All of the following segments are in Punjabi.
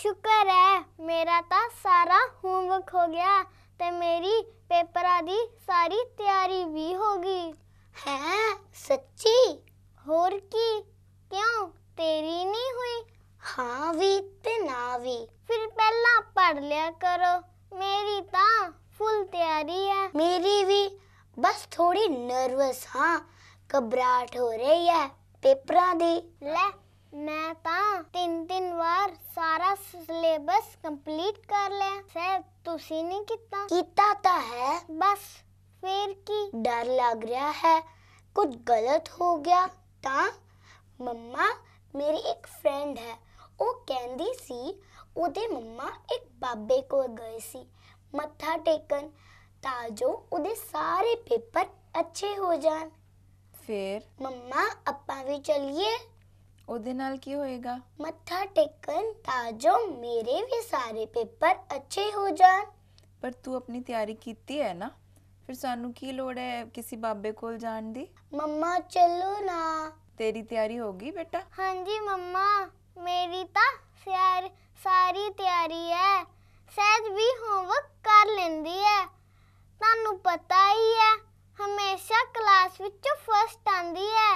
ਸ਼ੁਕਰ ਹੈ ਮੇਰਾ ਤਾਂ ਸਾਰਾ ਹੋਮਵਰਕ ਹੋ ਗਿਆ ਤੇ ਮੇਰੀ ਪੇਪਰਾਂ ਦੀ ਸਾਰੀ ਤਿਆਰੀ ਵੀ ਹੋ ਗਈ ਹੈ ਸੱਚੀ ਹੋਰ ਕੀ ਕਿਉਂ ਤੇਰੀ ਨਹੀਂ ਹੋਈ ਹਾਂ ਵੀ ਤੇ ਨਾ ਵੀ ਫਿਰ ਪਹਿਲਾਂ ਪੜ ਲਿਆ ਕਰੋ ਮੇਰੀ ਤਾਂ ਫੁੱਲ ਤਿਆਰੀ ਹੈ ਮੇਰੀ ਵੀ ਬਸ ਥੋੜੀ ਨਰਵਸ ਹਾਂ ਘਬਰਾਹਟ ਹੋ ਰਹੀ ਹੈ ਪੇਪਰਾਂ ਦੀ ਲੈ ਮੈਂ ਤਾਂ ਤਿੰਨ ਤਿੰਨ ਵਾਰ ਸਾਰਾ ਸਿਲੇਬਸ ਕੰਪਲੀਟ ਕਰ ਲਿਆ ਸਰ ਤੁਸੀਂ ਨਹੀਂ ਕੀਤਾ ਕੀਤਾ ਤਾਂ ਹੈ ਬਸ ਫੇਰ ਕੀ ਡਰ ਲੱਗ ਰਿਹਾ ਹੈ ਕੁਝ ਗਲਤ ਹੋ ਗਿਆ ਤਾਂ ਮੰਮਾ ਮੇਰੀ ਇੱਕ ਫਰੈਂਡ ਹੈ ਉਹ ਕਹਿੰਦੀ ਸੀ ਉਹਦੇ ਮੰਮਾ ਇੱਕ ਬਾਬੇ ਕੋਲ ਗਏ ਸੀ ਮੱਥਾ ਟੇਕਣ ਤਾਂ ਜੋ ਉਹਦੇ ਸਾਰੇ ਪੇਪਰ ਅੱਛੇ ਹੋ ਜਾਣ ਫੇਰ ਮੰਮਾ ਆਪਾਂ ਵੀ ਚੱਲੀਏ ਉਹਦੇ ਨਾਲ ਕੀ ਹੋਏਗਾ ਮੱਥਾ ਟੇਕਣ ਤਾਂ ਜੋ ਮੇਰੇ ਵੀ ਸਾਰੇ ਪੇਪਰ ਅੱਛੇ ਹੋ ਜਾਣ ਪਰ ਤੂੰ ਆਪਣੀ ਤਿਆਰੀ ਕੀਤੀ ਹੈ ਨਾ ਫਿਰ ਸਾਨੂੰ ਕੀ ਲੋੜ ਹੈ ਕਿਸੇ ਬਾਬੇ ਕੋਲ ਜਾਣ ਦੀ ਮੰਮਾ ਚੱਲੋ ਨਾ ਤੇਰੀ ਤਿਆਰੀ ਹੋ ਗਈ ਬੇਟਾ ਹਾਂਜੀ ਮੰਮਾ ਮੇਰੀ ਤਾਂ ਸਿਆਰ ਸਾਰੀ ਤਿਆਰੀ ਹੈ ਸਹਿਜ ਵੀ ਹੋਮਵਰਕ ਕਰ ਲੈਂਦੀ ਹੈ ਤੁਹਾਨੂੰ ਪਤਾ ਹੀ ਹੈ ਹਮੇਸ਼ਾ ਕਲਾਸ ਵਿੱਚੋਂ ਫਸਟ ਆਂਦੀ ਹੈ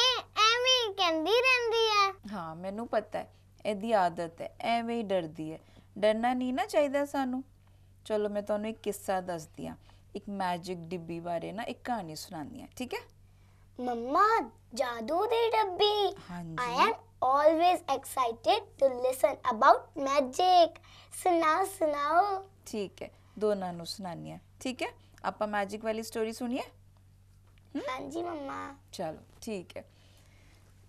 ਇਹ ਐਵੇਂ ਹੀ ਕਹਿੰਦੀ ਰਹਿੰਦੀ ਐ ਹਾਂ ਮੈਨੂੰ ਪਤਾ ਐ ਇਹਦੀ ਆਦਤ ਐ ਐਵੇਂ ਹੀ ਡਰਦੀ ਐ ਡਰਨਾ ਨਹੀਂ ਨਾ ਚਾਹੀਦਾ ਸਾਨੂੰ ਚਲੋ ਮੈਂ ਤੁਹਾਨੂੰ ਇੱਕ ਕਿੱਸਾ ਦੱਸਦੀ ਆ ਇੱਕ ਮੈਜਿਕ ਡਿੱਬੀ ਬਾਰੇ ਨਾ ਇੱਕ ਕਹਾਣੀ ਸੁਣਾਉਂਦੀ ਆ ਠੀਕ ਐ ਮੰਮਾ ਜਾਦੂ ਦੀ ਡੱਬੀ I am always excited to listen about magic ਸੁਣਾ ਸੁਣਾਓ ਠੀਕ ਐ ਦੋਨਾਂ ਨੂੰ ਸੁਣਾਉਂਦੀ ਆ ਠੀਕ ਐ ਆਪਾਂ ਮੈਜਿਕ ਵਾਲੀ ਸਟੋਰੀ ਸੁਣੀਏ ਹਾਂਜੀ ਮੰਮਾ ਚਲੋ ਠੀਕ ਐ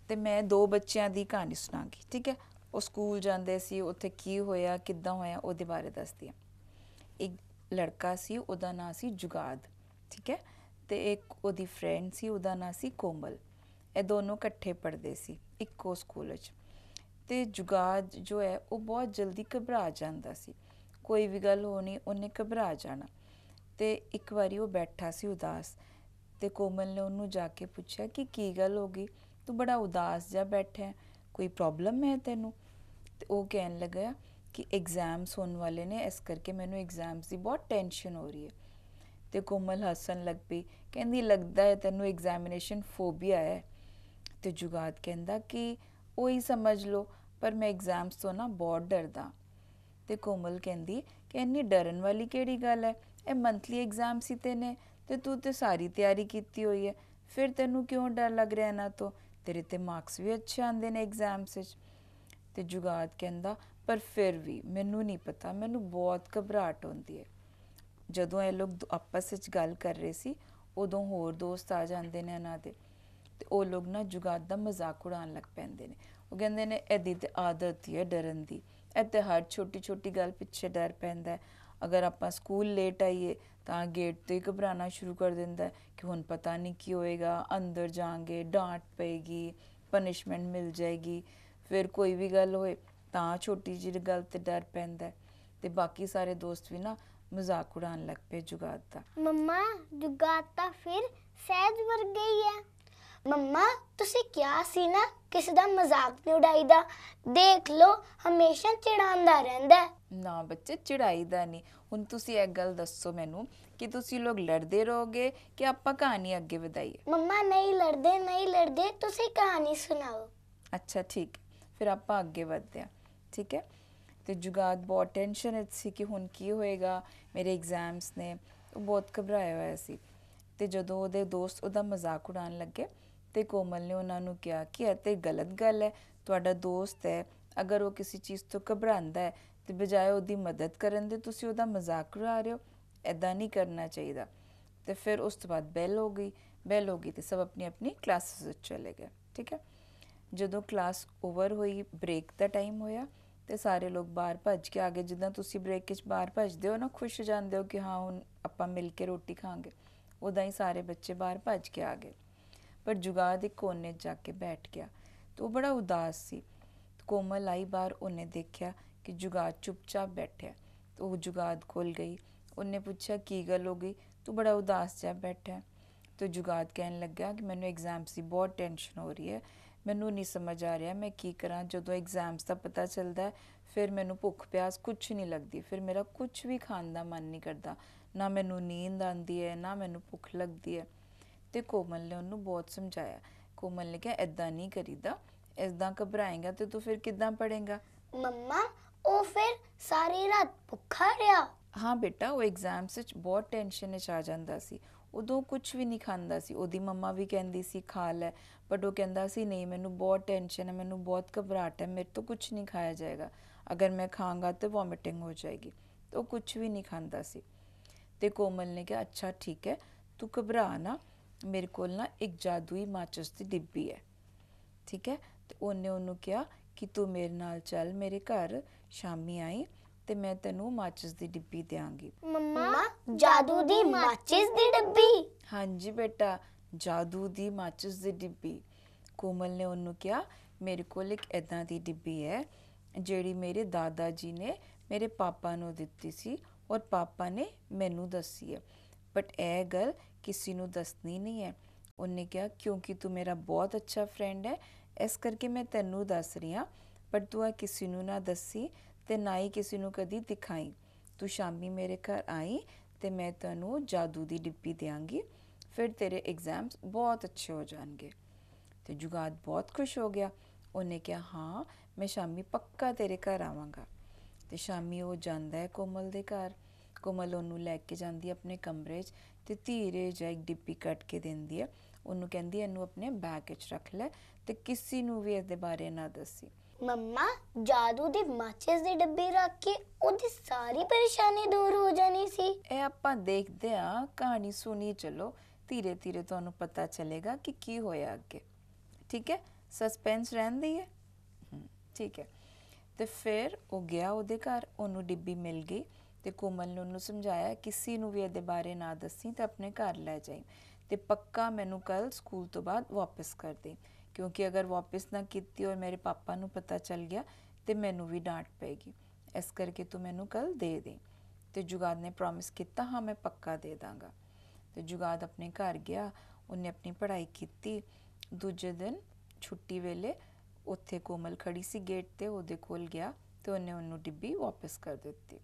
ਤੇ ਮੈਂ ਦੋ ਬੱਚਿਆਂ ਦੀ ਕਹਾਣੀ ਸੁਣਾਗੀ ਠੀਕ ਹੈ ਉਹ ਸਕੂਲ ਜਾਂਦੇ ਸੀ ਉੱਥੇ ਕੀ ਹੋਇਆ ਕਿੱਦਾਂ ਹੋਇਆ ਉਹਦੇ ਬਾਰੇ ਦੱਸਦੀ ਹਾਂ ਇੱਕ ਲੜਕਾ ਸੀ ਉਹਦਾ ਨਾਂ ਸੀ ਜੁਗਾਦ ਠੀਕ ਹੈ ਤੇ ਇੱਕ ਉਹਦੀ ਫਰੈਂਡ ਸੀ ਉਹਦਾ ਨਾਂ ਸੀ ਕੋਮਲ ਇਹ ਦੋਨੋਂ ਇਕੱਠੇ ਪੜ੍ਹਦੇ ਸੀ ਇੱਕੋ ਸਕੂਲ 'ਚ ਤੇ ਜੁਗਾਦ ਜੋ ਹੈ ਉਹ ਬਹੁਤ ਜਲਦੀ ਘਬਰਾ ਜਾਂਦਾ ਸੀ ਕੋਈ ਵੀ ਗੱਲ ਹੋਣੀ ਉਹਨੇ ਘਬਰਾ ਜਾਣਾ ਤੇ ਇੱਕ ਵਾਰੀ ਉਹ ਬੈਠਾ ਸੀ ਉਦਾਸ ਤੇ ਕੋਮਲ ਨੇ ਉਹਨੂੰ ਜਾ ਕੇ ਪੁੱਛਿਆ ਕਿ ਕੀ ਗੱਲ ਹੋ ਗਈ ਤੂੰ ਬੜਾ ਉਦਾਸ ਜਿਹਾ ਬੈਠਾ ਹੈ ਕੋਈ ਪ੍ਰੋਬਲਮ ਹੈ ਤੈਨੂੰ ਤੇ ਉਹ ਕਹਿਣ ਲੱਗਾ ਕਿ ਐਗਜ਼ਾਮਸ ਹੋਣ ਵਾਲੇ ਨੇ ਇਸ ਕਰਕੇ ਮੈਨੂੰ ਐਗਜ਼ਾਮਸ ਦੀ ਬਹੁਤ ਟੈਨਸ਼ਨ ਹੋ ਰਹੀ ਹੈ ਤੇ ਕੋਮਲ ਹਸਨ ਲੱਗ ਪਈ ਕਹਿੰਦੀ ਲੱਗਦਾ ਹੈ ਤੈਨੂੰ ਐਗਜ਼ਾਮਿਨੇਸ਼ਨ ਫੋਬੀਆ ਹੈ ਤੇ ਜੁਗਾਦ ਕਹਿੰਦਾ ਕਿ ਉਹ ਹੀ ਸਮਝ ਲਓ ਪਰ ਮੈਂ ਐਗਜ਼ਾਮਸ ਤੋਂ ਨਾ ਬਹੁਤ ਡਰਦਾ ਤੇ ਕੋਮਲ ਕਹਿੰਦੀ ਕਿ ਇੰਨੀ ਡਰਨ ਵਾਲੀ ਕਿਹੜੀ ਗੱਲ ਹੈ ਇਹ ਮੰਥਲੀ ਐਗਜ਼ਾਮ ਸੀ ਤੇ ਨੇ ਤੇ ਤੂੰ ਤੇ ਸਾਰੀ ਤਿਆਰੀ ਕੀਤੀ ਹੋਈ ਹੈ ਫਿਰ ਤੈਨੂੰ ਕਿਉਂ ਡਰ ਲੱਗ ਰਿਹਾ ਨਾ ਤੋਂ ਤੇਰੇ ਤੇ ਮਾਰਕਸ ਵੀ ਅੱਛੇ ਆਉਂਦੇ ਨੇ ਐਗਜ਼ਾਮਸ ਵਿੱਚ ਤੇ ਜੁਗਾਦ ਕਹਿੰਦਾ ਪਰ ਫਿਰ ਵੀ ਮੈਨੂੰ ਨਹੀਂ ਪਤਾ ਮੈਨੂੰ ਬਹੁਤ ਘਬਰਾਟ ਹੁੰਦੀ ਹੈ ਜਦੋਂ ਇਹ ਲੋਕ ਆਪਸ ਵਿੱਚ ਗੱਲ ਕਰ ਰਹੇ ਸੀ ਉਦੋਂ ਹੋਰ ਦੋਸਤ ਆ ਜਾਂਦੇ ਨੇ ਇਹਨਾਂ ਦੇ ਤੇ ਉਹ ਲੋਕ ਨਾ ਜੁਗਾਦ ਦਾ ਮਜ਼ਾਕ ਉਡਾਉਣ ਲੱਗ ਪੈਂਦੇ ਨੇ ਉਹ ਕਹਿੰਦੇ ਨੇ ਐਦੀ ਤੇ ਆਦਤ ਹੀ ਹੈ ਡਰਨ ਦੀ ਇਹ ਤੇ ਹਰ ਛੋਟੀ ਛੋਟੀ ਗੱਲ ਪਿੱਛੇ ਡਰ ਪੈਂਦਾ ਹੈ ਅਗਰ ਆਪਾਂ ਸਕੂਲ ਲੇਟ ਆਈਏ ਤਾਂ ਗੇਟ ਤੇ ਘਬਰਾਣਾ ਸ਼ੁਰੂ ਕਰ ਦਿੰਦਾ ਕਿ ਹੁਣ ਪਤਾ ਨਹੀਂ ਕੀ ਹੋਏਗਾ ਅੰਦਰ ਜਾਾਂਗੇ ਡਾਂਟ ਪੈਗੀ ਪਨਿਸ਼ਮੈਂਟ ਮਿਲ ਜਾਏਗੀ ਫਿਰ ਕੋਈ ਵੀ ਗੱਲ ਹੋਏ ਤਾਂ ਛੋਟੀ ਜਿਹੀ ਗੱਲ ਤੇ ਡਰ ਪੈਂਦਾ ਤੇ ਬਾਕੀ ਸਾਰੇ ਦੋਸਤ ਵੀ ਨਾ ਮਜ਼ਾਕ ਉਡਾਉਣ ਲੱਗ ਪਏ ਜੁਗਾਤ ਦਾ ਮੰਮਾ ਜੁਗਾਤ ਤਾਂ ਫਿਰ ਸਹਿਜ ਵਰਗਾ ਹੀ ਆ ਮੰਮਾ ਤੁਸੀਂ ਕਿਹਾ ਸੀ ਨਾ ਕਿਸੇ ਦਾ ਮਜ਼ਾਕ ਨਹੀਂ ਉਡਾਈਦਾ ਦੇਖ ਲਓ ਹਮੇਸ਼ਾ ਚਿੜਾਉਂਦਾ ਰਹਿੰਦਾ ਹੈ। ਨਾ ਬੱਚੇ ਚਿੜਾਈਦਾ ਨਹੀਂ ਹੁਣ ਤੁਸੀਂ ਇਹ ਗੱਲ ਦੱਸੋ ਮੈਨੂੰ ਕਿ ਤੁਸੀਂ ਲੋਕ ਲੜਦੇ ਰਹੋਗੇ ਕਿ ਆਪਾਂ ਕਹਾਣੀ ਅੱਗੇ ਵਧਾਈਏ ਮੰਮਾ ਨਹੀਂ ਲੜਦੇ ਨਹੀਂ ਲੜਦੇ ਤੁਸੀਂ ਕਹਾਣੀ ਸੁਣਾਓ ਅੱਛਾ ਠੀਕ ਫਿਰ ਆਪਾਂ ਅੱਗੇ ਵਧਦੇ ਆ ਠੀਕ ਹੈ ਤੇ ਜੁਗਾਦ ਬਹੁਤ ਟੈਨਸ਼ਨ ਵਿੱਚ ਸੀ ਕਿ ਹੁਣ ਕੀ ਹੋਏਗਾ ਮੇਰੇ ਐਗਜ਼ਾਮਸ ਨੇ ਉਹ ਬਹੁਤ ਘਬਰਾਇਆ ਹੋਇਆ ਸੀ ਤੇ ਜਦੋਂ ਉਹਦੇ ਦੋਸਤ ਉਹਦਾ ਮਜ਼ਾਕ ਉਡਾਉਣ ਲੱਗੇ ਤੇ ਕੋਮਲ ਨੇ ਉਹਨਾਂ ਨੂੰ ਕਿਹਾ ਕਿ ਇਹ ਤੇ ਗਲਤ ਗੱਲ ਹੈ ਤੁਹਾਡਾ ਦੋਸਤ ਹੈ ਅਗਰ ਉਹ ਕਿਸੇ ਚੀਜ਼ ਤੋਂ ਘਬਰਾਉਂਦਾ ਹੈ ਤੇ ਬਜਾਏ ਉਹਦੀ ਮਦਦ ਕਰਨ ਦੇ ਤੁਸੀਂ ਉਹਦਾ ਮਜ਼ਾਕ ਉਡਾ ਰਹੇ ਹੋ ਐਦਾਂ ਨਹੀਂ ਕਰਨਾ ਚਾਹੀਦਾ ਤੇ ਫਿਰ ਉਸ ਤੋਂ ਬਾਅਦ ਬੈਲ ਹੋ ਗਈ ਬੈਲ ਹੋ ਗਈ ਤੇ ਸਭ ਆਪਣੀ ਆਪਣੀ ਕਲਾਸਿਸ ਵਿੱਚ ਚਲੇ ਗਏ ਠੀਕ ਹੈ ਜਦੋਂ ਕਲਾਸ ਓਵਰ ਹੋਈ ਬ੍ਰੇਕ ਦਾ ਟਾਈਮ ਹੋਇਆ ਤੇ ਸਾਰੇ ਲੋਕ ਬਾਹਰ ਭੱਜ ਕੇ ਆ ਗਏ ਜਿੱਦਾਂ ਤੁਸੀਂ ਬ੍ਰੇਕ ਵਿੱਚ ਬਾਹਰ ਭੱਜਦੇ ਹੋ ਨਾ ਖੁਸ਼ ਹੋ ਜਾਂਦੇ ਹੋ ਕਿ ਹਾਂ ਹੁਣ ਆਪਾਂ ਮਿਲ ਕੇ ਰੋਟੀ ਖਾਂਗੇ ਉਦਾਂ ਹੀ ਸਾਰੇ ਬੱਚੇ ਬਾਹਰ ਭੱਜ ਕੇ ਆ ਗਏ ਪਰ ਜੁਗਾਰ ਦੇ ਕੋਨੇ 'ਚ ਜਾ ਕੇ ਬੈਠ ਗਿਆ ਤੇ ਉਹ ਬੜਾ ਉਦਾਸ ਸੀ ਕੋਮਲ ਆਈ ਬਾਰ ਉਹਨੇ ਦੇਖਿਆ ਕਿ ਜੁਗਾਰ ਚੁੱਪਚਾਪ ਬੈਠਿਆ ਤੇ ਉਹ ਜੁਗਾਰ ਕੋਲ ਗਈ ਉਹਨੇ ਪੁੱਛਿਆ ਕੀ ਗੱਲ ਹੋ ਗਈ ਤੂੰ ਬੜਾ ਉਦਾਸ ਜਿਹਾ ਬੈਠਾ ਤੇ ਜੁਗਾਰ ਕਹਿਣ ਲੱਗਾ ਕਿ ਮੈਨੂੰ ਐਗਜ਼ਾਮਸ ਦੀ ਬਹੁਤ ਟੈਨਸ਼ਨ ਹੋ ਰਹੀ ਹੈ ਮੈਨੂੰ ਨਹੀਂ ਸਮਝ ਆ ਰਿਹਾ ਮੈਂ ਕੀ ਕਰਾਂ ਜਦੋਂ ਐਗਜ਼ਾਮਸ ਦਾ ਪਤਾ ਚੱਲਦਾ ਹੈ ਫਿਰ ਮੈਨੂੰ ਭੁੱਖ ਪਿਆਸ ਕੁਝ ਨਹੀਂ ਲੱਗਦੀ ਫਿਰ ਮੇਰਾ ਕੁਝ ਵੀ ਖਾਣ ਦਾ ਮਨ ਨਹੀਂ ਕਰਦਾ ਨਾ ਮੈਨੂੰ ਨੀਂਦ ਆਉਂਦੀ ਹੈ ਨਾ ਮੈਨੂੰ ਭੁੱਖ ਲੱਗਦੀ ਹੈ ਤੇ ਕੋਮਲ ਨੇ ਉਹਨੂੰ ਬਹੁਤ ਸਮਝਾਇਆ ਕੋਮਲ ਨੇ ਕਿਹਾ ਐਦਾਂ ਨਹੀਂ ਕਰੀਦਾ ਇਦਾਂ ਘਬਰਾਏਗਾ ਤੇ ਤੂੰ ਫਿਰ ਕਿੱਦਾਂ ਪੜੇਗਾ ਮੰਮਾ ਉਹ ਫਿਰ ਸਾਰੀ ਰਾਤ ਭੁੱਖਾ ਰਿਹਾ ਹਾਂ ਬੇਟਾ ਉਹ ਐਗਜ਼ਾਮਸ ਵਿੱਚ ਬਹੁਤ ਟੈਨਸ਼ਨ ਵਿੱਚ ਆ ਜਾਂਦਾ ਸੀ ਉਦੋਂ ਕੁਝ ਵੀ ਨਹੀਂ ਖਾਂਦਾ ਸੀ ਉਹਦੀ ਮੰਮਾ ਵੀ ਕਹਿੰਦੀ ਸੀ ਖਾ ਲੈ ਪਰ ਉਹ ਕਹਿੰਦਾ ਸੀ ਨਹੀਂ ਮੈਨੂੰ ਬਹੁਤ ਟੈਨਸ਼ਨ ਹੈ ਮੈਨੂੰ ਬਹੁਤ ਘਬਰਾਟ ਹੈ ਮੇਰੇ ਤੋਂ ਕੁਝ ਨਹੀਂ ਖਾਇਆ ਜਾਏਗਾ ਅਗਰ ਮੈਂ ਖਾਂਗਾ ਤੇ ਵੋਮਿਟਿੰਗ ਹੋ ਜਾਏਗੀ ਉਹ ਕੁਝ ਵੀ ਨਹੀਂ ਖਾਂਦਾ ਸੀ ਤੇ ਕੋਮਲ ਨੇ ਕਿਹਾ ਅੱਛਾ ਠੀਕ ਹੈ ਤੂੰ ਘਬਰਾ ਨਾ ਮੇਰੇ ਕੋਲ ਨਾ ਇੱਕ ਜਾਦੂਈ ਮਾਚਸ ਦੀ ਡਿੱਬੀ ਹੈ ਠੀਕ ਹੈ ਤੇ ਉਹਨੇ ਉਹਨੂੰ ਕਿਹਾ ਕਿ ਤੂੰ ਮੇਰੇ ਨਾਲ ਚੱਲ ਮੇਰੇ ਘਰ ਸ਼ਾਮੀ ਆਈ ਤੇ ਮੈਂ ਤੈਨੂੰ ਮਾਚਸ ਦੀ ਡਿੱਬੀ ਦੇਵਾਂਗੀ ਮੰਮਾ ਜਾਦੂ ਦੀ ਮਾਚਸ ਦੀ ਡਿੱਬੀ ਹਾਂਜੀ ਬੇਟਾ ਜਾਦੂ ਦੀ ਮਾਚਸ ਦੀ ਡਿੱਬੀ ਕੋਮਲ ਨੇ ਉਹਨੂੰ ਕਿਹਾ ਮੇਰੇ ਕੋਲ ਇੱਕ ਐਦਾਂ ਦੀ ਡਿੱਬੀ ਹੈ ਜਿਹੜੀ ਮੇਰੇ ਦਾਦਾ ਜੀ ਨੇ ਮੇਰੇ ਪਾਪਾ ਨੂੰ ਦਿੱਤੀ ਸੀ ਔਰ ਪਾਪਾ ਨੇ ਮੈਨੂੰ ਦੱਸੀ ਹੈ ਬਟ ਇਹ ਗੱਲ ਕਿਸੇ ਨੂੰ ਦੱਸਣੀ ਨਹੀਂ ਹੈ ਉਹਨੇ ਕਿਹਾ ਕਿਉਂਕਿ ਤੂੰ ਮੇਰਾ ਬਹੁਤ ਅੱਛਾ ਫਰੈਂਡ ਹੈ ਇਸ ਕਰਕੇ ਮੈਂ ਤੈਨੂੰ ਦੱਸ ਰਹੀ ਹਾਂ ਪਰ ਤੂੰ ਆ ਕਿਸੇ ਨੂੰ ਨਾ ਦੱਸੀ ਤੇ ਨਾ ਹੀ ਕਿਸੇ ਨੂੰ ਕਦੀ ਦਿਖਾਈ ਤੂੰ ਸ਼ਾਮੀ ਮੇਰੇ ਘਰ ਆਈ ਤੇ ਮੈਂ ਤੈਨੂੰ ਜਾਦੂ ਦੀ ਡਿੱਪੀ ਦਿਆਂਗੀ ਫਿਰ ਤੇਰੇ ਐਗਜ਼ਾਮਸ ਬਹੁਤ ਅੱਛੇ ਹੋ ਜਾਣਗੇ ਤੇ ਜੁਗਾਦ ਬਹੁਤ ਖੁਸ਼ ਹੋ ਗਿਆ ਉਹਨੇ ਕਿਹਾ ਹਾਂ ਮੈਂ ਸ਼ਾਮੀ ਪੱਕਾ ਤੇਰੇ ਘਰ ਆਵਾਂਗਾ ਤੇ ਸ਼ਾਮੀ ਉਹ ਜਾਂਦਾ ਹੈ ਕੋਮਲ ਦੇ ਘਰ ਕੋਮਲ ਉਹਨੂੰ ਲੈ ਕੇ ਜਾਂਦੀ ਹੈ ਆਪਣੇ ਕਮਰੇ 'ਚ ਤੇ ਧੀਰੇ ਜਿਹਾ ਇੱਕ ਡਿੱਪੀ ਕੱਟ ਕੇ ਦਿੰਦੀ ਹੈ ਉਹਨੂੰ ਕਹਿੰਦੀ ਇਹਨੂੰ ਆਪਣੇ ਬੈਗ 'ਚ ਰੱਖ ਲੈ ਤੇ ਕਿਸੇ ਨੂੰ ਵੀ ਇਸ ਦੇ ਬਾਰੇ ਨਾ ਦੱਸੀ ਮੰਮਾ ਜਾਦੂ ਦੇ ਮਾਚਸ ਦੇ ਡੱਬੇ ਰੱਖ ਕੇ ਉਹਦੀ ਸਾਰੀ ਪਰੇਸ਼ਾਨੀ ਦੂਰ ਹੋ ਜਾਣੀ ਸੀ ਇਹ ਆਪਾਂ ਦੇਖਦੇ ਆ ਕਹਾਣੀ ਸੁਣੀ ਚਲੋ ਧੀਰੇ ਧੀਰੇ ਤੁਹਾਨੂੰ ਪਤਾ ਚੱਲੇਗਾ ਕਿ ਕੀ ਹੋਇਆ ਅੱਗੇ ਠੀਕ ਹੈ ਸਸਪੈਂਸ ਰਹਿੰਦੀ ਹੈ ਠੀਕ ਹੈ ਤੇ ਫਿਰ ਉਹ ਗਿਆ ਉਹਦੇ ਘਰ ਉਹਨੂੰ ਡਿੱਬੀ ਮਿਲ ਗਈ ਤੇ ਕੋਮਲ ਨੂੰ ਉਹਨੂੰ ਸਮਝਾਇਆ ਕਿਸੇ ਨੂੰ ਵੀ ਇਹਦੇ ਬਾਰੇ ਨਾ ਦੱਸੀ ਤੇ ਆਪਣੇ ਘਰ ਲੈ ਜਾਈ ਤੇ ਪੱਕਾ ਮੈਨੂੰ ਕੱਲ ਸਕੂਲ ਤੋਂ ਬਾਅਦ ਵਾਪਸ ਕਰ ਦੇ ਕਿਉਂਕਿ ਅਗਰ ਵਾਪਸ ਨਾ ਕੀਤੀ ਔਰ ਮੇਰੇ ਪਾਪਾ ਨੂੰ ਪਤਾ ਚੱਲ ਗਿਆ ਤੇ ਮੈਨੂੰ ਵੀ ਡਾਂਟ ਪੈਗੀ ਇਸ ਕਰਕੇ ਤੂੰ ਮੈਨੂੰ ਕੱਲ ਦੇ ਦੇ ਤੇ ਜੁਗਾਦ ਨੇ ਪ੍ਰੋਮਿਸ ਕੀਤਾ ਹਾਂ ਮੈਂ ਪੱਕਾ ਦੇ ਦਾਂਗਾ ਤੇ ਜੁਗਾਦ ਆਪਣੇ ਘਰ ਗਿਆ ਉਹਨੇ ਆਪਣੀ ਪੜ੍ਹਾਈ ਕੀਤੀ ਦੂਜੇ ਦਿਨ ਛੁੱਟੀ ਵੇਲੇ ਉੱਥੇ ਕੋਮਲ ਖੜੀ ਸੀ ਗੇਟ ਤੇ ਉਹਦੇ ਕੋਲ ਗਿਆ ਤੇ ਉਹਨੇ ਉਹਨੂੰ ਡਿੱਬੀ ਵਾਪਸ ਕਰ ਦਿੱਤੀ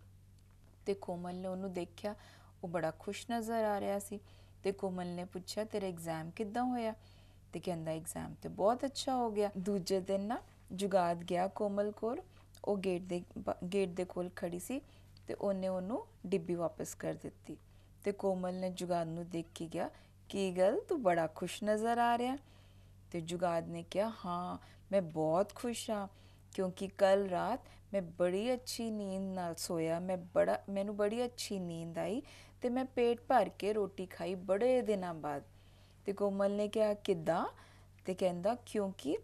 ਤੇ ਕੋਮਲ ਨੇ ਉਹਨੂੰ ਦੇਖਿਆ ਉਹ ਬੜਾ ਖੁਸ਼ ਨਜ਼ਰ ਆ ਰਿਹਾ ਸੀ ਤੇ ਕੋਮਲ ਨੇ ਪੁੱਛਿਆ ਤੇਰਾ ਐਗਜ਼ਾਮ ਕਿੱਦਾਂ ਹੋਇਆ ਤੇ ਕਹਿੰਦਾ ਐਗਜ਼ਾਮ ਤੇ ਬਹੁਤ ਅੱਛਾ ਹੋ ਗਿਆ ਦੂਜੇ ਦਿਨ ਨਾ ਜੁਗਾਦ ਗਿਆ ਕੋਮਲ ਕੋਲ ਉਹ ਗੇਟ ਦੇ ਗੇਟ ਦੇ ਕੋਲ ਖੜੀ ਸੀ ਤੇ ਉਹਨੇ ਉਹਨੂੰ ਡਿੱਬੀ ਵਾਪਸ ਕਰ ਦਿੱਤੀ ਤੇ ਕੋਮਲ ਨੇ ਜੁਗਾਦ ਨੂੰ ਦੇਖ ਕੇ ਗਿਆ ਕੀ ਗੱਲ ਤੂੰ ਬੜਾ ਖੁਸ਼ ਨਜ਼ਰ ਆ ਰਿਹਾ ਤੇ ਜੁਗਾਦ ਨੇ ਕਿਹਾ ਹਾਂ ਮੈਂ ਬਹੁਤ ਖੁਸ਼ ਹਾਂ ਕਿਉਂਕਿ ਕੱਲ ਰਾਤ ਮੈਂ ਬੜੀ ਅੱਛੀ ਨੀਂਦ ਨਾਲ ਸੋਇਆ ਮੈਂ ਬੜਾ ਮੈਨੂੰ ਬੜੀ ਅੱਛੀ ਨੀਂਦ ਆਈ ਤੇ ਮੈਂ ਪੇਟ ਭਰ ਕੇ ਰੋਟੀ ਖਾਈ ਬੜੇ ਦਿਨਾਂ ਬਾਅਦ ਤੇ ਕੋਮਲ ਨੇ ਕਿਹਾ ਕਿੱਦਾਂ ਤੇ ਕਹਿੰਦਾ ਕਿਉਂਕਿ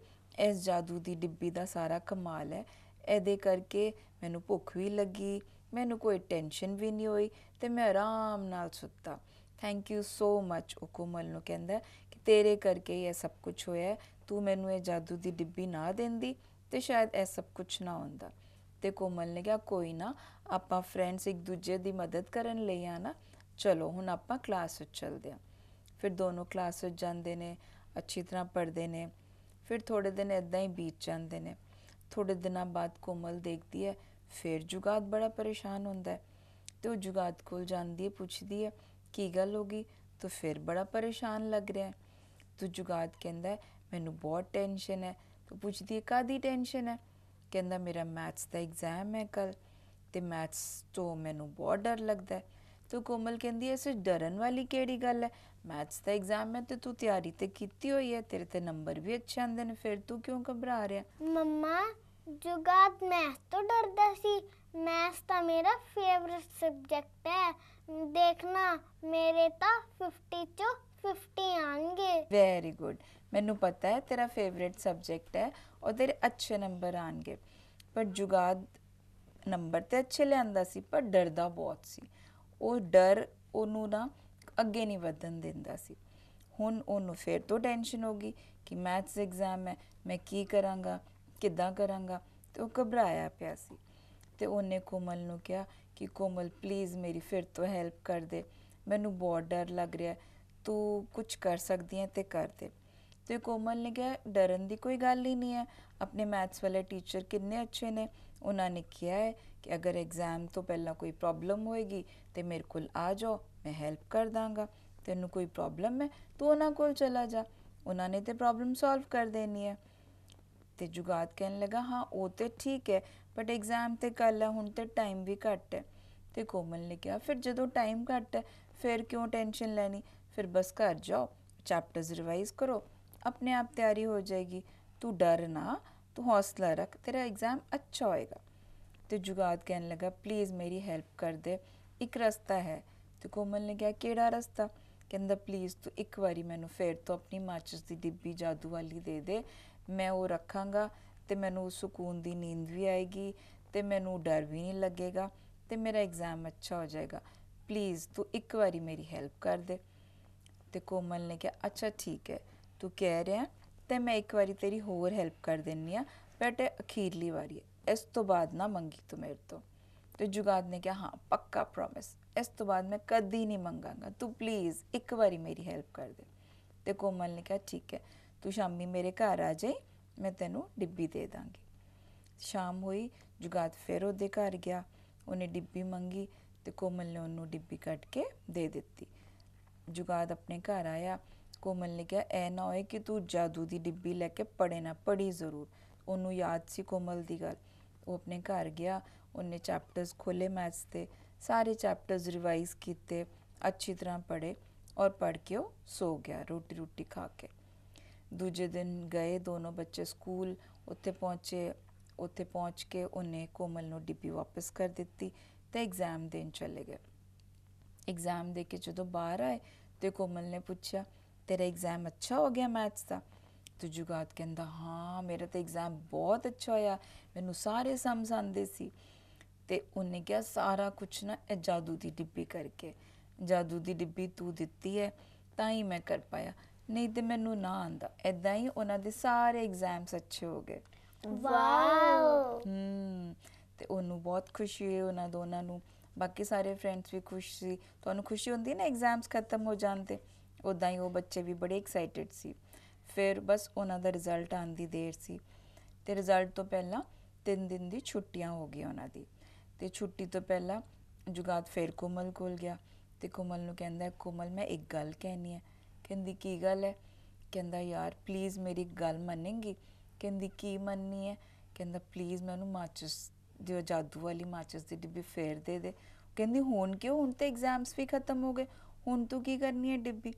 ਇਸ ਜਾਦੂ ਦੀ ਡਿੱਬੀ ਦਾ ਸਾਰਾ ਕਮਾਲ ਹੈ ਇਹਦੇ ਕਰਕੇ ਮੈਨੂੰ ਭੁੱਖ ਵੀ ਲੱਗੀ ਮੈਨੂੰ ਕੋਈ ਟੈਨਸ਼ਨ ਵੀ ਨਹੀਂ ਹੋਈ ਤੇ ਮੈਂ ਆਰਾਮ ਨਾਲ ਸੁੱਤਾ ਥੈਂਕ ਯੂ ਸੋ ਮੱਚ ਉਹ ਕੋਮਲ ਨੂੰ ਕਹਿੰਦਾ ਕਿ ਤੇਰੇ ਕਰਕੇ ਹੀ ਇਹ ਸਭ ਕੁਝ ਹੋਇਆ ਤੂੰ ਮੈਨੂੰ ਇਹ ਜਾਦੂ ਦੀ ਡਿੱਬੀ ਨਾ ਦਿੰਦੀ ਤੇ ਸ਼ਾਇਦ ਇਹ ਸਭ ਕੁਝ ਨਾ ਹੁੰਦਾ ਤੇ ਕੋਮਲ ਨੇ ਕਿਹਾ ਕੋਈ ਨਾ ਆਪਾਂ ਫਰੈਂਡਸ ਇੱਕ ਦੂਜੇ ਦੀ ਮਦਦ ਕਰਨ ਲਈ ਆ ਨਾ ਚਲੋ ਹੁਣ ਆਪਾਂ ਕਲਾਸ ਵਿੱਚ ਚੱਲਦੇ ਆ ਫਿਰ ਦੋਨੋਂ ਕਲਾਸ ਵਿੱਚ ਜਾਂਦੇ ਨੇ ਅੱਛੀ ਤਰ੍ਹਾਂ ਪੜ੍ਹਦੇ ਨੇ ਫਿਰ ਥੋੜੇ ਦਿਨ ਇਦਾਂ ਹੀ ਬੀਤ ਜਾਂਦੇ ਨੇ ਥੋੜੇ ਦਿਨਾਂ ਬਾਅਦ ਕੋਮਲ ਦੇਖਦੀ ਹੈ ਫਿਰ ਜੁਗਾਦ ਬੜਾ ਪਰੇਸ਼ਾਨ ਹੁੰਦਾ ਹੈ ਤੇ ਉਹ ਜੁਗਾਦ ਕੋਲ ਜਾਂਦੀ ਹੈ ਪੁੱਛਦੀ ਹੈ ਕੀ ਗੱਲ ਹੋ ਗਈ ਤੂੰ ਫਿਰ ਬੜਾ ਪਰੇਸ਼ਾਨ ਲੱਗ ਰਿਹਾ ਹੈ ਤੂੰ ਜੁਗਾਦ ਕਹਿੰਦਾ ਮੈਨੂੰ ਬਹੁਤ ਟੈਨਸ਼ਨ ਹੈ ਤੂੰ ਪੁੱਛਦੀ ਹੈ ਕਾਦੀ ਟੈਨਸ਼ਨ ਹੈ ਕਹਿੰਦਾ ਮੇਰਾ ਮੈਥਸ ਦਾ ਐਗਜ਼ਾਮ ਹੈ ਕੱਲ ਤੇ ਮੈਥਸ ਤੋਂ ਮੈਨੂੰ ਬਹੁਤ ਡਰ ਲੱਗਦਾ ਹੈ ਤੂੰ ਕੋਮਲ ਕਹਿੰਦੀ ਐ ਸਿਰ ਡਰਨ ਵਾਲੀ ਕਿਹੜੀ ਗੱਲ ਹੈ ਮੈਥਸ ਦਾ ਐਗਜ਼ਾਮ ਹੈ ਤੇ ਤੂੰ ਤਿਆਰੀ ਤੇ ਕੀਤੀ ਹੋਈ ਐ ਤੇਰੇ ਤੇ ਨੰਬਰ ਵੀ ਅੱਛੇ ਆਂਦੇ ਨੇ ਫਿਰ ਤੂੰ ਕਿਉਂ ਘਬਰਾ ਰਿਹਾ ਮੰਮਾ ਜੁਗਾਤ ਮੈਥ ਤੋਂ ਡਰਦਾ ਸੀ ਮੈਥ ਤਾਂ ਮੇਰਾ ਫੇਵਰਿਟ ਸਬਜੈਕਟ ਹੈ ਦੇਖਣਾ ਮੇਰੇ ਤਾਂ 50 ਚੋਂ 50 ਆਣਗੇ ਵੈਰੀ ਗੁੱਡ ਮੈਨੂੰ ਪਤਾ ਹੈ ਤੇਰਾ ਫੇਵਰਿਟ ਸਬਜੈਕਟ ਹੈ ਔਰ ਤੇਰੇ ਅੱਛੇ ਨੰਬਰ ਆਣਗੇ ਪਰ ਜੁਗਾਦ ਨੰਬਰ ਤੇ ਅੱਛੇ ਲਿਆਂਦਾ ਸੀ ਪਰ ਡਰਦਾ ਬਹੁਤ ਸੀ ਉਹ ਡਰ ਉਹਨੂੰ ਨਾ ਅੱਗੇ ਨਹੀਂ ਵਧਣ ਦਿੰਦਾ ਸੀ ਹੁਣ ਉਹਨੂੰ ਫੇਰ ਤੋਂ ਟੈਨਸ਼ਨ ਹੋ ਗਈ ਕਿ ਮੈਥਸ ਐਗਜ਼ਾਮ ਹੈ ਮੈਂ ਕੀ ਕਰਾਂਗਾ ਕਿੱਦਾਂ ਕਰਾਂਗਾ ਤੇ ਉਹ ਘਬਰਾਇਆ ਪਿਆ ਸੀ ਤੇ ਉਹਨੇ ਕੋਮਲ ਨੂੰ ਕਿਹਾ ਕਿ ਕੋਮਲ ਪਲੀਜ਼ ਮੇਰੀ ਫਿਰ ਤੋਂ ਹੈਲਪ ਕਰ ਦੇ ਮੈਨੂੰ ਬਹੁਤ ਡਰ ਲੱਗ ਰਿਹਾ ਤੂੰ ਕੁਝ ਕਰ ਸਕਦੀ ਹੈ ਤੇ ਕਰ ਦੇ ਤੇ ਕੋਮਲ ਨੇ ਕਿਹਾ ਡਰਨ ਦੀ ਕੋਈ ਗੱਲ ਹੀ ਨਹੀਂ ਹੈ ਆਪਣੇ ਮੈਥਸ ਵਾਲੇ ਟੀਚਰ ਕਿੰਨੇ ਅੱਛੇ ਨੇ ਉਹਨਾਂ ਨੇ ਕਿਹਾ ਹੈ ਕਿ ਅਗਰ ਐਗਜ਼ਾਮ ਤੋਂ ਪਹਿਲਾਂ ਕੋਈ ਪ੍ਰੋਬਲਮ ਹੋਏਗੀ ਤੇ ਮੇਰੇ ਕੋਲ ਆ ਜਾਓ ਮੈਂ ਹੈਲਪ ਕਰ ਦਾਂਗਾ ਤੈਨੂੰ ਕੋਈ ਪ੍ਰੋਬਲਮ ਹੈ ਤੂੰ ਉਹਨਾਂ ਕੋਲ ਚਲਾ ਜਾ ਉਹਨਾਂ ਨੇ ਤੇ ਪ੍ਰੋਬਲਮ ਸੋਲਵ ਕਰ ਦੇਣੀ ਹੈ ਤੇ ਜੁਗਾਦ ਕਹਿਣ ਲੱਗਾ ਹਾਂ ਉਹ ਤੇ ਠੀਕ ਹੈ ਬਟ ਐਗਜ਼ਾਮ ਤੇ ਕੱਲ ਹੈ ਹੁਣ ਤੇ ਟਾਈਮ ਵੀ ਘੱਟ ਹੈ ਤੇ ਕੋਮਲ ਨੇ ਕਿਹਾ ਫਿਰ ਜਦੋਂ ਟਾਈਮ ਘੱਟ ਹੈ ਫਿਰ ਕਿਉਂ ਟੈਨਸ਼ਨ ਲੈਣੀ ਫਿਰ ਬਸ ਘਰ ਜਾਓ ਚੈਪਟਰਸ ਰਿਵਾਈਜ਼ ਕਰੋ ਆਪਣੇ ਆਪ ਤਿਆਰੀ ਹੋ ਜਾਏਗੀ ਤੂੰ ਡਰ ਨਾ ਤੂੰ ਹੌਸਲਾ ਰੱਖ ਤੇਰਾ ਐਗਜ਼ਾਮ ਅੱਛਾ ਹੋਏਗਾ ਤੇ ਜੁਗਾਦ ਕਹਿਣ ਲੱਗਾ ਪਲੀਜ਼ ਮੇਰੀ ਹੈਲਪ ਕਰ ਦੇ ਇੱਕ ਰਸਤਾ ਹੈ ਤੇ ਕੋਮਲ ਨੇ ਕਿਹਾ ਕਿਹੜਾ ਰਸਤਾ ਕਹਿੰਦਾ ਪਲੀਜ਼ ਤੂੰ ਇੱਕ ਵਾਰੀ ਮੈਨੂੰ ਫੇਰ ਤੋਂ ਆਪਣੀ ਮਾਚਸ ਦੀ ਡਿੱਬੀ ਜਾਦੂ ਵਾਲੀ ਦੇ ਦੇ ਮੈਂ ਉਹ ਰੱਖਾਂਗਾ ਤੇ ਮੈਨੂੰ ਸਕੂਨ ਦੀ ਨੀਂਦ ਵੀ ਆਏਗੀ ਤੇ ਮੈਨੂੰ ਡਰ ਵੀ ਨਹੀਂ ਲੱਗੇਗਾ ਤੇ ਮੇਰਾ ਐਗਜ਼ਾਮ ਅੱਛਾ ਹੋ ਜਾਏਗਾ ਪਲੀਜ਼ ਤੂੰ ਇੱਕ ਵਾਰੀ ਮੇਰੀ ਹੈਲਪ ਕਰ ਦੇ ਤੇ ਕੋਮਲ ਨੇ ਕਿਹਾ ਅੱਛਾ ਠੀਕ ਹੈ ਤੂੰ ਕਹਿ ਰਿਹਾ ਤੇ ਮੈਂ ਇੱਕ ਵਾਰੀ ਤੇਰੀ ਹੋਰ ਹੈਲਪ ਕਰ ਦਿੰਨੀ ਆ ਬਟ ਅਖੀਰਲੀ ਵਾਰੀ ਇਸ ਤੋਂ ਬਾਅਦ ਨਾ ਮੰਗੀ ਤੂੰ ਮੇਰੇ ਤੋਂ ਤੇ ਜੁਗਾਦ ਨੇ ਕਿਹਾ ਹਾਂ ਪੱਕਾ ਪ੍ਰੋਮਿਸ ਇਸ ਤੋਂ ਬਾਅਦ ਮੈਂ ਕਦੀ ਨਹੀਂ ਮੰਗਾਂਗਾ ਤੂੰ ਪਲੀਜ਼ ਇੱਕ ਵਾਰੀ ਮੇਰੀ ਹੈਲਪ ਕਰ ਦੇ ਤੇ ਕੋਮਲ ਨੇ ਕਿਹਾ ਠੀਕ ਹੈ ਤੂੰ ਸ਼ਾਮੀ ਮੇਰੇ ਘਰ ਆ ਜਾਈ ਮੈਂ ਤੈਨੂੰ ਡਿੱਬੀ ਦੇ ਦਾਂਗੀ ਸ਼ਾਮ ਹੋਈ ਜੁਗਾਦ ਫੇਰ ਉਹਦੇ ਘਰ ਗਿਆ ਉਹਨੇ ਡਿੱਬੀ ਮੰਗੀ ਤੇ ਕੋਮਲ ਨੇ ਉਹਨੂੰ ਡਿੱਬੀ ਕੱਟ ਕੇ ਦੇ ਦਿੱਤੀ ਜੁਗਾਦ ਆਪਣੇ ਘਰ ਆਇਆ ਕੋਮਲ ਨੇ ਕਿਹਾ ਐ ਨਾ ਹੋਏ ਕਿ ਤੂੰ ਜਾਦੂ ਦੀ ਡਿੱਬੀ ਲੈ ਕੇ ਪੜੇ ਨਾ ਪੜੀ ਜ਼ਰੂਰ ਉਹਨੂੰ ਯਾਦ ਸੀ ਕੋਮਲ ਦੀ ਗੱਲ ਉਹ ਆਪਣੇ ਘਰ ਗਿਆ ਉਹਨੇ ਚੈਪਟਰਸ ਖੋਲੇ ਮੈਥਸ ਤੇ ਸਾਰੇ ਚੈਪਟਰਸ ਰਿਵਾਈਜ਼ ਕੀਤੇ ਅੱਛੀ ਤਰ੍ਹਾਂ ਪੜੇ ਔਰ ਪੜ ਕੇ ਉਹ ਸੋ ਗਿਆ ਰੋਟੀ ਰੋਟੀ ਖਾ ਕੇ ਦੂਜੇ ਦਿਨ ਗਏ ਦੋਨੋਂ ਬੱਚੇ ਸਕੂਲ ਉੱਥੇ ਪਹੁੰਚੇ ਉੱਥੇ ਪਹੁੰਚ ਕੇ ਉਹਨੇ ਕੋਮਲ ਨੂੰ ਡਿੱਬੀ ਵਾਪਸ ਕਰ ਦਿੱਤੀ ਤੇ ਐਗਜ਼ਾਮ ਦੇਣ ਚਲੇ ਗਏ ਐਗਜ਼ਾਮ ਦੇ ਕੇ ਜਦੋਂ ਬਾਹਰ ਆਏ ਤੇ ਕੋਮਲ ਨੇ ਪੁੱਛਿਆ ਤੇਰਾ ਐਗਜ਼ਾਮ ਅੱਛਾ ਹੋ ਗਿਆ ਮੈਥਸ ਦਾ ਤੇ ਜੁਗਾਤ ਕਹਿੰਦਾ ਹਾਂ ਮੇਰਾ ਤਾਂ ਐਗਜ਼ਾਮ ਬਹੁਤ ਅੱਛਾ ਹੋਇਆ ਮੈਨੂੰ ਸਾਰੇ ਸਮਝ ਆਂਦੇ ਸੀ ਤੇ ਉਹਨੇ ਕਿਹਾ ਸਾਰਾ ਕੁਝ ਨਾ ਇਹ ਜਾਦੂ ਦੀ ਡਿੱਬੀ ਕਰਕੇ ਜਾਦੂ ਦੀ ਡਿੱਬੀ ਤੂੰ ਦਿੱਤੀ ਹੈ ਤਾਂ ਹੀ ਮੈਂ ਕਰ ਪਾਇਆ ਨਹੀਂ ਤੇ ਮੈਨੂੰ ਨਾ ਆਂਦਾ ਐਦਾਂ ਹੀ ਉਹਨਾਂ ਦੇ ਸਾਰੇ ਐਗਜ਼ਾਮਸ ਅੱਛੇ ਹੋ ਗਏ ਵਾਓ ਹੂੰ ਤੇ ਉਹਨੂੰ ਬਹੁਤ ਖੁਸ਼ੀ ਹੋਈ ਉਹਨਾਂ ਦੋਨਾਂ ਨੂੰ ਬਾਕੀ ਸਾਰੇ ਫਰੈਂਡਸ ਵੀ ਖੁਸ਼ ਸੀ ਤੁਹਾਨੂੰ ਖੁਸ਼ੀ ਹੁੰਦੀ ਨਾ ਐਗਜ਼ਾਮਸ ਖਤਮ ਹੋ ਜਾਂਦੇ ਤੇ ਉਦਾਂ ਹੀ ਉਹ ਬੱਚੇ ਵੀ ਬੜੇ ਐਕਸਾਈਟਿਡ ਸੀ ਫਿਰ ਬਸ ਉਹਨਾਂ ਦਾ ਰਿਜ਼ਲਟ ਆਉਣ ਦੀ ਦੇਰ ਸੀ ਤੇ ਰਿਜ਼ਲਟ ਤੋਂ ਪਹਿਲਾਂ 3 ਦਿਨ ਦੀ ਛੁੱਟੀਆਂ ਹੋ ਗਈਆਂ ਉਹਨਾਂ ਦੀ ਤੇ ਛੁੱਟੀ ਤੋਂ ਪਹਿਲਾਂ ਜੁਗਾਤ ਫੇਰ ਕੋਮਲ ਕੋਲ ਗਿਆ ਤੇ ਕੋਮਲ ਨੂੰ ਕਹਿੰਦਾ ਕੋਮਲ ਮੈਂ ਇੱਕ ਗੱਲ ਕਹਿਣੀ ਹੈ ਕਹਿੰਦੀ ਕੀ ਗੱਲ ਹੈ ਕਹਿੰਦਾ ਯਾਰ ਪਲੀਜ਼ ਮੇਰੀ ਗੱਲ ਮੰਨੇਂਗੀ ਕਹਿੰਦੀ ਕੀ ਮੰਨਨੀ ਹੈ ਕਹਿੰਦਾ ਪਲੀਜ਼ ਮੈਨੂੰ ਮਾਚਸ ਦੀ ਜਾਦੂ ਵਾਲੀ ਮਾਚਸ ਦੀ ਡਿੱਬੀ ਫੇਰ ਦੇ ਦੇ ਕਹਿੰਦੀ ਹੁਣ ਕਿਉਂ ਹੁਣ ਤੇ ਐਗਜ਼ਾਮਸ ਵੀ ਖਤਮ ਹੋ ਗਏ ਹੁਣ ਤੂੰ ਕੀ ਕਰਨੀ ਹੈ ਡਿੱਬੀ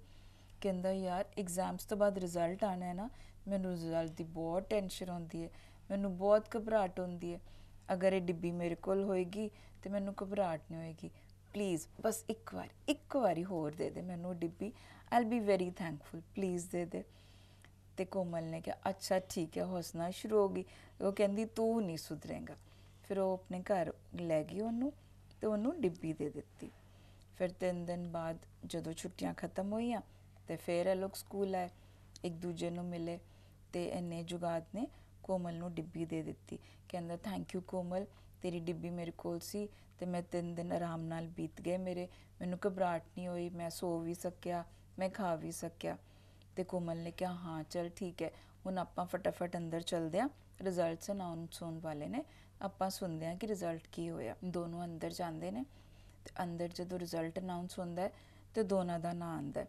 ਕਹਿੰਦਾ ਯਾਰ ਐਗਜ਼ਾਮਸ ਤੋਂ ਬਾਅਦ ਰਿਜ਼ਲਟ ਆਣਾ ਹੈ ਨਾ ਮੈਨੂੰ ਰਿਜ਼ਲਟ ਦੀ ਬਹੁਤ ਟੈਨਸ਼ਨ ਹੁੰਦੀ ਹੈ ਮੈਨੂੰ ਬਹੁਤ ਘਬਰਾਟ ਹੁੰਦੀ ਹੈ ਅਗਰ ਇਹ ਡਿੱਬੀ ਮੇਰੇ ਕੋਲ ਹੋਏਗੀ ਤੇ ਮੈਨੂੰ ਘਬਰਾਟ ਨਹੀਂ ਹੋਏਗੀ ਪਲੀਜ਼ ਬਸ ਇੱਕ ਵਾਰ ਇੱਕ ਵਾਰੀ ਹੋਰ ਦੇ ਦੇ ਮੈਨੂੰ ਡਿੱਬੀ I'll be very thankful please ਦੇ ਦੇ ਤੇ ਕੋਮਲ ਨੇ ਕਿਹਾ ਅੱਛਾ ਠੀਕ ਹੈ ਹੌਸਨਾ ਸ਼ੁਰੂ ਹੋ ਗਈ ਉਹ ਕਹਿੰਦੀ ਤੂੰ ਨਹੀਂ ਸੁਧਰੇਗਾ ਫਿਰ ਉਹ ਆਪਣੇ ਘਰ ਲੈ ਗਈ ਉਹਨੂੰ ਤੇ ਉਹਨੂੰ ਡਿੱਬੀ ਦੇ ਦਿੱਤੀ ਫਿਰ ਤਿੰਨ ਦਿਨ ਬਾਅਦ ਜਦੋਂ ਛੁੱਟੀਆਂ ਖਤਮ ਹੋਈਆਂ ਤੇ ਫਿਰ ਇਹ ਲੋਕ ਸਕੂਲ ਆਏ ਇੱਕ ਦੂਜੇ ਨੂੰ ਮਿਲੇ ਤੇ ਇਹਨੇ ਜੁਗਾਦ ਨੇ ਕੋਮਲ ਨੂੰ ਡਿੱਬੀ ਦੇ ਦਿੱਤੀ ਕਹਿੰਦਾ ਥੈਂਕ ਯੂ ਕੋਮਲ ਤੇਰੀ ਡਿੱਬੀ ਮੇਰੇ ਕੋਲ ਸੀ ਤੇ ਮੈਂ ਤਿੰਨ ਦਿਨ ਆਰਾਮ ਨਾਲ ਬੀਤ ਗਏ ਮੇਰੇ ਮੈਨੂੰ ਘਬਰਾਹਟ ਨਹੀਂ ਹੋਈ ਮੈਂ ਸੋ ਵੀ ਸਕਿਆ ਮੈਂ ਖਾ ਵੀ ਸਕਿਆ ਤੇ ਕੋਮਲ ਨੇ ਕਿਹਾ ਹਾਂ ਚਲ ਠੀਕ ਹੈ ਹੁਣ ਆਪਾਂ ਫਟਾਫਟ ਅੰਦਰ ਚਲਦੇ ਆ ਰਿਜ਼ਲਟਸ ਅਨਾਉਂਸ ਹੋਣ ਵਾਲੇ ਨੇ ਆਪਾਂ ਸੁਣਦੇ ਆ ਕਿ ਰਿਜ਼ਲਟ ਕੀ ਹੋਇਆ ਦੋਨੋਂ ਅੰਦਰ ਜਾਂਦੇ ਨੇ ਤੇ ਅੰਦਰ ਜਦੋਂ ਰਿਜ਼ਲਟ ਅਨਾਉਂਸ ਹੁੰਦਾ ਹੈ ਤੇ ਦੋਨਾਂ ਦਾ ਨਾਂ ਆਂਦਾ ਹੈ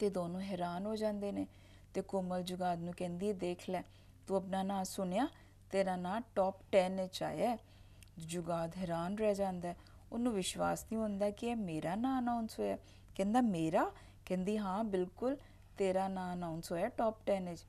ਤੇ ਦੋਨੋਂ ਹੈਰਾਨ ਹੋ ਜਾਂਦੇ ਨੇ ਤੇ ਕੋਮਲ ਜੁਗਾਦ ਨੂੰ ਕਹਿੰਦੀ ਦੇਖ ਲੈ ਤੂੰ ਆਪਣਾ ਨਾਮ ਸੁਣਿਆ ਤੇਰਾ ਨਾਮ ਟੌਪ 10 ਵਿੱਚ ਆਇਆ ਜੁਗਾਦ ਹੈਰਾਨ ਰਹਿ ਜਾਂਦਾ ਉਹਨੂੰ ਵਿਸ਼ਵਾਸ ਨਹੀਂ ਹੁੰਦਾ ਕਿ ਇਹ ਮੇਰਾ ਨਾਮ ਅਨਾਉਂਸ ਹੋਇਆ ਕਹਿੰਦਾ ਮੇਰਾ ਕਹਿੰਦੀ ਹਾਂ ਬਿਲਕੁਲ ਤੇਰਾ ਨਾਮ ਅਨਾਉਂਸ ਹੋਇਆ ਟੌਪ 10 ਵਿੱਚ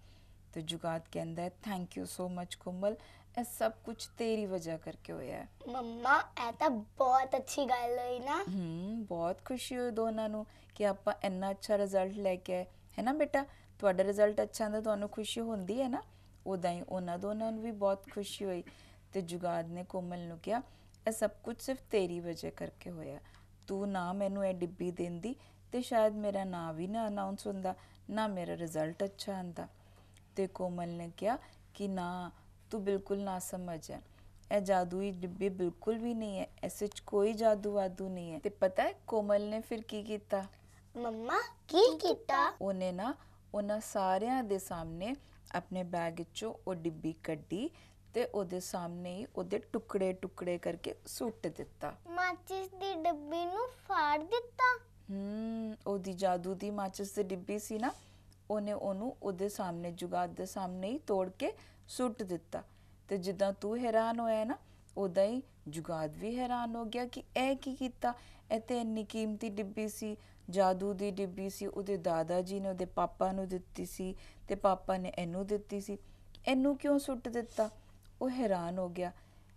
ਤੇ ਜੁਗਾਦ ਕਹਿੰਦਾ thank you so much Komal ਇਹ ਸਭ ਕੁਝ ਤੇਰੀ ਵਜ੍ਹਾ ਕਰਕੇ ਹੋਇਆ ਹੈ ਮੰਮਾ ਇਹ ਤਾਂ ਬਹੁਤ ਅੱਛੀ ਗੱਲ ਹੋਈ ਨਾ ਹੂੰ ਬਹੁਤ ਖੁਸ਼ੀ ਹੋਈ ਦੋਨਾਂ ਨੂੰ ਕਿ ਆਪਾਂ ਇੰਨਾ ਅੱਛਾ ਰਿਜ਼ਲਟ ਲੈ ਕੇ ਆਏ ਹੈ ਨਾ ਬੇਟਾ ਤੁਹਾਡਾ ਰਿਜ਼ਲਟ ਅੱਛਾ ਆਂਦਾ ਤੁਹਾਨੂੰ ਖੁਸ਼ੀ ਹੁੰਦੀ ਹੈ ਨਾ ਉਦਾਂ ਹੀ ਉਹਨਾਂ ਦੋਨਾਂ ਨੂੰ ਵੀ ਬਹੁਤ ਖੁਸ਼ੀ ਹੋਈ ਤੇ ਜੁਗਾਦ ਨੇ ਕੋਮਲ ਨੂੰ ਕਿਹਾ ਇਹ ਸਭ ਕੁਝ ਸਿਰਫ ਤੇਰੀ ਵਜ੍ਹਾ ਕਰਕੇ ਹੋਇਆ ਤੂੰ ਨਾ ਮੈਨੂੰ ਇਹ ਡਿੱਬੀ ਦਿੰਦੀ ਤੇ ਸ਼ਾਇਦ ਮੇਰਾ ਨਾਂ ਵੀ ਨਾ ਅਨਾਉਂਸ ਹੁੰਦਾ ਨਾ ਮੇਰਾ ਰਿਜ਼ਲਟ ਅੱਛਾ ਆਂਦਾ ਤੇ ਕੋਮਲ ਨੇ ਕਿਹਾ ਕਿ ਨਾ ਤੂੰ ਬਿਲਕੁਲ ਨਾ ਸਮਝ ਹੈ ਇਹ ਜਾਦੂਈ ਡਿੱਬੇ ਬਿਲਕੁਲ ਵੀ ਨਹੀਂ ਹੈ ਇਸ ਵਿੱਚ ਕੋਈ ਜਾਦੂ ਵਾਦੂ ਨਹੀਂ ਹੈ ਤੇ ਪਤਾ ਹੈ ਕੋਮਲ ਨੇ ਫਿਰ ਕੀ ਕੀਤਾ ਮੰਮਾ ਕੀ ਕੀਤਾ ਉਹਨੇ ਨਾ ਉਹਨਾਂ ਸਾਰਿਆਂ ਦੇ ਸਾਹਮਣੇ ਆਪਣੇ ਬੈਗ ਵਿੱਚੋਂ ਉਹ ਡਿੱਬੀ ਕੱਢੀ ਤੇ ਉਹਦੇ ਸਾਹਮਣੇ ਹੀ ਉਹਦੇ ਟੁਕੜੇ ਟੁਕੜੇ ਕਰਕੇ ਸੁੱਟ ਦਿੱਤਾ ਮਾਚਿਸ ਦੀ ਡੱਬੀ ਨੂੰ ਫਾੜ ਦਿੱਤਾ ਹੂੰ ਉਹਦੀ ਜਾਦੂ ਦੀ ਮਾਚਿਸ ਦੀ ਡਿੱਬੀ ਸੀ ਨਾ ਉਹਨੇ ਉਹਨੂੰ ਉਹਦੇ ਸਾਹਮਣੇ ਜੁਗਾਦ ਦੇ ਸਾਹਮਣੇ ਹੀ ਤੋੜ ਕੇ ਸੁੱਟ ਦਿੱਤਾ ਤੇ ਜਿੱਦਾਂ ਤੂੰ ਹੈਰਾਨ ਹੋਇਆ ਨਾ ਉਦਾਂ ਹੀ ਜੁਗਾਦ ਵੀ ਹੈਰਾਨ ਹੋ ਗਿਆ ਕਿ ਇਹ ਕੀ ਕੀਤਾ ਇਹ ਤੇ ਇੰਨੀ ਕੀਮਤੀ ਡਿੱਬੀ ਸੀ ਜਾਦੂ ਦੀ ਡਿੱਬੀ ਸੀ ਉਹਦੇ ਦਾਦਾ ਜੀ ਨੇ ਉਹਦੇ ਪਾਪਾ ਨੂੰ ਦਿੱਤੀ ਸੀ ਤੇ ਪਾਪਾ ਨੇ ਇਹਨੂੰ ਦਿੱਤੀ ਸੀ ਇਹਨੂੰ ਕਿਉਂ ਸੁੱਟ ਦਿੱਤਾ ਉਹ ਹੈਰਾਨ ਹੋ ਗਿਆ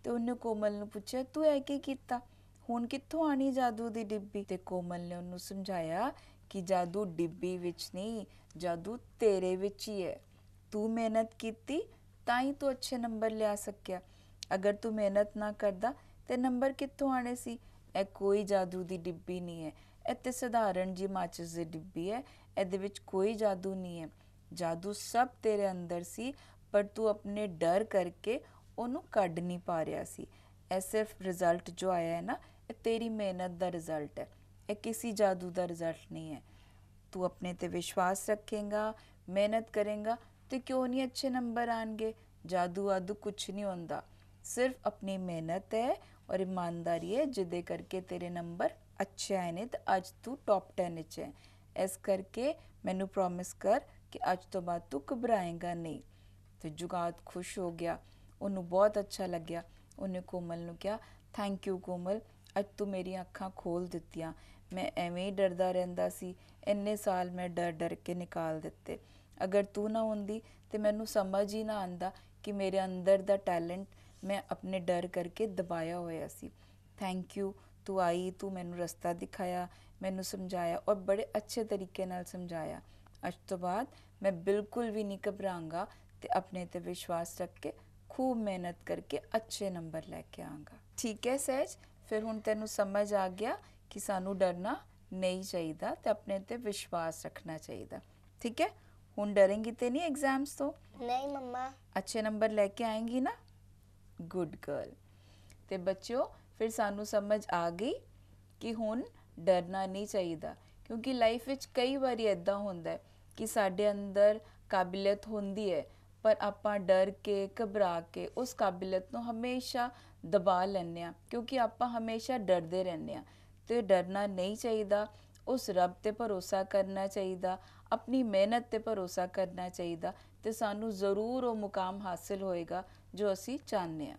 ਤੇ ਉਹਨੇ ਕੋਮਲ ਨੂੰ ਪੁੱਛਿਆ ਤੂੰ ਇਹ ਕੀ ਕੀਤਾ ਹੁਣ ਕਿੱਥੋਂ ਆਣੀ ਜਾਦੂ ਦੀ ਡਿੱਬੀ ਤੇ ਕੋਮਲ ਨੇ ਉਹਨੂੰ ਸਮਝਾਇਆ ਕਿ ਜਾਦੂ ਡਿੱਬੀ ਵਿੱਚ ਨਹੀਂ ਜਾਦੂ ਤੇਰੇ ਵਿੱਚ ਹੀ ਹੈ ਤੂੰ ਮਿਹਨਤ ਕੀਤੀ ਤਾਂ ਹੀ ਤੂੰ ਅੱਛੇ ਨੰਬਰ ਲਿਆ ਸਕਿਆ ਅਗਰ ਤੂੰ ਮਿਹਨਤ ਨਾ ਕਰਦਾ ਤੇ ਨੰਬਰ ਕਿੱਥੋਂ ਆਣੇ ਸੀ ਇਹ ਕੋਈ ਜਾਦੂ ਦੀ ਡਿੱਬੀ ਨਹੀਂ ਹੈ ਇਹ ਤੇ ਸਧਾਰਨ ਜੀ ਮਾਚਿਸ ਦੀ ਡਿੱਬੀ ਹੈ ਇਹਦੇ ਵਿੱਚ ਕੋਈ ਜਾਦੂ ਨਹੀਂ ਹੈ ਜਾਦੂ ਸਭ ਤੇਰੇ ਅੰਦਰ ਸੀ ਪਰ ਤੂੰ ਆਪਣੇ ਡਰ ਕਰਕੇ ਉਹਨੂੰ ਕੱਢ ਨਹੀਂ ਪਾ ਰਿਹਾ ਸੀ ਇਹ ਸਿਰਫ ਰਿਜ਼ਲਟ ਜੋ ਆਇਆ ਹੈ ਨਾ ਇਹ ਤੇਰੀ ਮਿਹਨਤ ਦਾ ਰਿਜ਼ਲਟ ਹੈ ਇਹ ਕਿਸੇ ਜਾਦੂ ਦਾ ਰਿਜ਼ਲਟ ਨਹੀਂ ਹੈ ਤੂੰ ਆਪਣੇ ਤੇ ਵਿਸ਼ਵਾਸ ਰੱਖੇਗਾ ਮਿਹਨਤ ਕਰੇਗਾ ਤੇ ਕਿਉਂ ਨਹੀਂ ਅੱਛੇ ਨੰਬਰ ਆਣਗੇ ਜਾਦੂ ਆਦੂ ਕੁਝ ਨਹੀਂ ਹੁੰਦਾ ਸਿਰਫ ਆਪਣੀ ਮਿਹਨਤ ਹੈ ਔਰ ਇਮਾਨਦਾਰੀ ਹੈ ਜਿਹਦੇ ਕਰਕੇ ਤੇਰੇ ਨੰਬਰ ਅੱਛੇ ਆਏ ਨੇ ਤੇ ਅੱਜ ਤੂੰ ਟੌਪ 10 ਵਿੱਚ ਹੈ ਇਸ ਕਰਕੇ ਮੈਨੂੰ ਪ੍ਰੋਮਿਸ ਕਰ ਕਿ ਅੱਜ ਤੋਂ ਬਾਅਦ ਤੂੰ ਘਬਰਾਏਗਾ ਨਹੀਂ ਤੇ ਜੁਗਾਦ ਖੁਸ਼ ਹੋ ਗਿਆ ਉਹਨੂੰ ਬਹੁਤ ਅੱਛਾ ਲੱਗਿਆ ਉਹਨੇ ਕੋਮਲ ਨੂੰ ਕਿਹਾ ਥੈਂਕ ਯੂ ਕੋਮਲ ਅੱਜ ਤੂੰ ਮੇਰੀਆਂ ਅੱਖਾਂ ਖੋਲ ਦਿੱਤੀਆਂ ਮੈਂ ਐਵੇਂ ਹੀ ਡਰਦਾ ਰਹਿੰਦਾ ਸੀ ਇੰਨੇ ਸਾਲ ਮੈਂ ਡਰ ਡਰ ਕੇ ਨਿਕਾਲ ਦਿੱਤੇ ਅਗਰ ਤੂੰ ਨਾ ਹੁੰਦੀ ਤੇ ਮੈਨੂੰ ਸਮਝ ਹੀ ਨਾ ਆਂਦਾ ਕਿ ਮੇਰੇ ਅੰਦਰ ਦਾ ਟੈਲੈਂਟ ਮੈਂ ਆਪਣੇ ਡਰ ਕਰਕੇ ਦਬਾਇਆ ਹੋਇਆ ਸੀ ਥੈਂਕ ਯੂ ਤੂੰ ਆਈ ਤੂੰ ਮੈਨੂੰ ਰਸਤਾ ਦਿਖਾਇਆ ਮੈਨੂੰ ਸਮਝਾਇਆ ਔਰ ਬੜੇ ਅੱਛੇ ਤਰੀਕੇ ਨਾਲ ਸਮਝਾਇਆ ਅੱਜ ਤੋਂ ਬਾਅਦ ਮੈਂ ਬਿਲਕੁਲ ਵੀ ਨਹੀਂ ਘਬਰਾਂਗਾ ਤੇ ਆਪਣੇ ਤੇ ਵਿਸ਼ਵਾਸ ਰੱਖ ਕੇ ਖੂਬ ਮਿਹਨਤ ਕਰਕੇ ਅੱਛੇ ਨੰਬਰ ਲੈ ਕੇ ਆਂਗਾ ਠੀਕ ਹੈ ਸਹਿਜ ਫਿਰ ਹੁਣ ਤੈਨੂੰ ਸਮਝ ਆ ਗਿਆ ਕਿ ਸਾਨੂੰ ਡਰਨਾ ਨਹੀਂ ਚਾਹੀਦਾ ਤੇ ਆਪਣੇ ਤੇ ਵਿਸ਼ਵਾਸ ਰੱਖਣਾ ਚਾਹੀਦਾ ਠੀਕ ਹੈ ਹੁਣ ਡਰेंगी ਤੇ ਨਹੀਂ ਐਗਜ਼ਾਮਸ ਤੋਂ ਨਹੀਂ ਮੰਮਾ ਅੱਛੇ ਨੰਬਰ ਲੈ ਕੇ ਆਏਂਗੀ ਨਾ ਗੁੱਡ ਗਰਲ ਤੇ ਬੱਚਿਓ ਫਿਰ ਸਾਨੂੰ ਸਮਝ ਆ ਗਈ ਕਿ ਹੁਣ ਡਰਨਾ ਨਹੀਂ ਚਾਹੀਦਾ ਕਿਉਂਕਿ ਲਾਈਫ ਵਿੱਚ ਕਈ ਵਾਰੀ ਐਦਾਂ ਹੁੰਦਾ ਹੈ ਕਿ ਸਾਡੇ ਅੰਦਰ ਕਾਬਿਲਤ ਹੁੰਦੀ ਹੈ ਪਰ ਆਪਾਂ ਡਰ ਕੇ ਘਬਰਾ ਕੇ ਉਸ ਕਾਬਿਲਤ ਨੂੰ ਹਮੇਸ਼ਾ ਦਬਾ ਲੈਂਦੇ ਆ ਕਿਉਂਕਿ ਆਪਾਂ ਹਮੇਸ਼ਾ ਡਰਦੇ ਰਹਿੰਦੇ ਆ ਤੇ ਡਰਨਾ ਨਹੀਂ ਚਾਹੀਦਾ ਉਸ ਰੱਬ ਤੇ ਭਰੋਸਾ ਕਰਨਾ ਚਾਹੀਦਾ ਆਪਣੀ ਮਿਹਨਤ ਤੇ ਭਰੋਸਾ ਕਰਨਾ ਚਾਹੀਦਾ ਤੇ ਸਾਨੂੰ ਜ਼ਰੂਰ ਉਹ ਮੁਕਾਮ ਹਾਸਲ ਹੋਏਗਾ ਜੋ ਅਸੀਂ ਚਾਹੁੰਦੇ ਆ